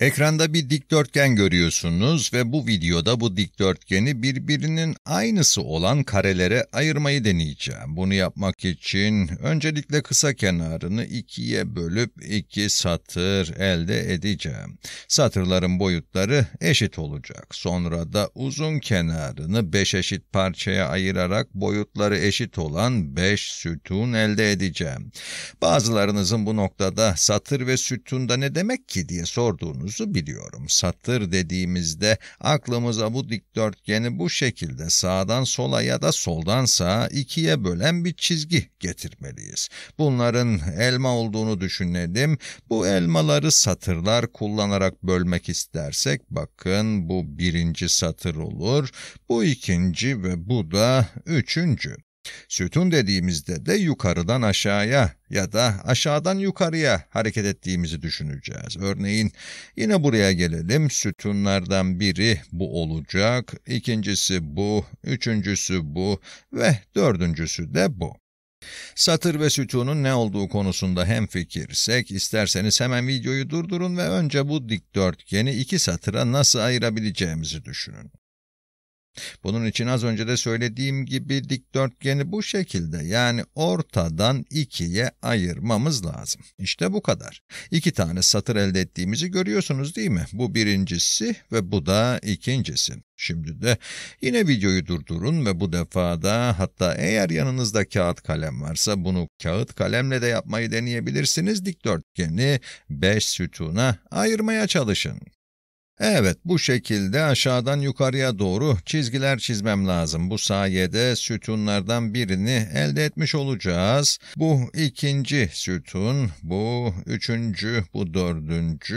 Ekranda bir dikdörtgen görüyorsunuz ve bu videoda bu dikdörtgeni birbirinin aynısı olan karelere ayırmayı deneyeceğim. Bunu yapmak için öncelikle kısa kenarını ikiye bölüp iki satır elde edeceğim. Satırların boyutları eşit olacak. Sonra da uzun kenarını beş eşit parçaya ayırarak boyutları eşit olan beş sütun elde edeceğim. Bazılarınızın bu noktada satır ve sütunda ne demek ki diye sorduğunuz olduğunuzu biliyorum. Satır dediğimizde aklımıza bu dikdörtgeni bu şekilde sağdan sola ya da soldan sağa ikiye bölen bir çizgi getirmeliyiz. Bunların elma olduğunu düşünelim. Bu elmaları satırlar kullanarak bölmek istersek bakın bu birinci satır olur, bu ikinci ve bu da üçüncü. Sütun dediğimizde de yukarıdan aşağıya ya da aşağıdan yukarıya hareket ettiğimizi düşüneceğiz. Örneğin yine buraya gelelim. Sütunlardan biri bu olacak, ikincisi bu, üçüncüsü bu ve dördüncüsü de bu. Satır ve sütunun ne olduğu konusunda hem fikirsek, isterseniz hemen videoyu durdurun ve önce bu dikdörtgeni iki satıra nasıl ayırabileceğimizi düşünün. Bunun için az önce de söylediğim gibi dikdörtgeni bu şekilde yani ortadan ikiye ayırmamız lazım. İşte bu kadar. İki tane satır elde ettiğimizi görüyorsunuz değil mi? Bu birincisi ve bu da ikincisi. Şimdi de yine videoyu durdurun ve bu defa da hatta eğer yanınızda kağıt kalem varsa bunu kağıt kalemle de yapmayı deneyebilirsiniz. Dikdörtgeni 5 sütuna ayırmaya çalışın. Evet, bu şekilde aşağıdan yukarıya doğru çizgiler çizmem lazım. Bu sayede sütunlardan birini elde etmiş olacağız. Bu ikinci sütun, bu üçüncü, bu dördüncü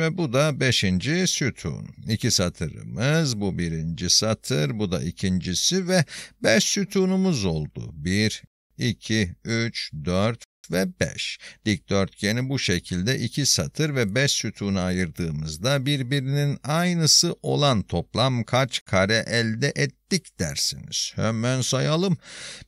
ve bu da beşinci sütun. İki satırımız, bu birinci satır, bu da ikincisi ve beş sütunumuz oldu. Bir, 2, 3, 4 ve 5. Dikdörtgeni bu şekilde 2 satır ve 5 sütuna ayırdığımızda birbirinin aynısı olan toplam kaç kare elde ettik dersiniz. Hemen sayalım.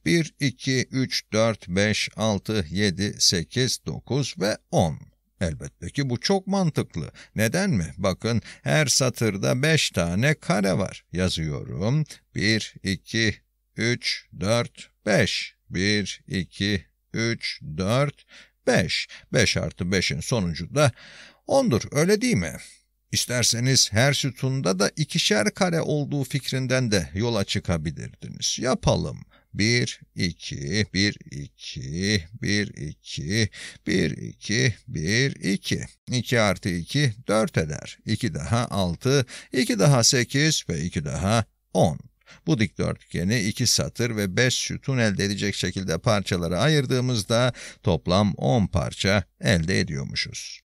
1, 2, 3, 4, 5, 6, 7, 8, 9 ve 10. Elbette ki bu çok mantıklı. Neden mi? Bakın her satırda 5 tane kare var. Yazıyorum. 1, 2, 3, 4, 5. 1, 2, 3, 4, 5. 5 artı 5'in sonucu da 10'dur öyle değil mi? İsterseniz her sütunda da ikişer kare olduğu fikrinden de yola çıkabilirdiniz. Yapalım. 1, 2, 1, 2, 1, 2, 1, 2, 1, 2. 2 artı 2, 4 eder. 2 daha 6, 2 daha 8 ve 2 daha 10. Bu dikdörtgeni iki satır ve beş sütun elde edecek şekilde parçalara ayırdığımızda toplam on parça elde ediyormuşuz.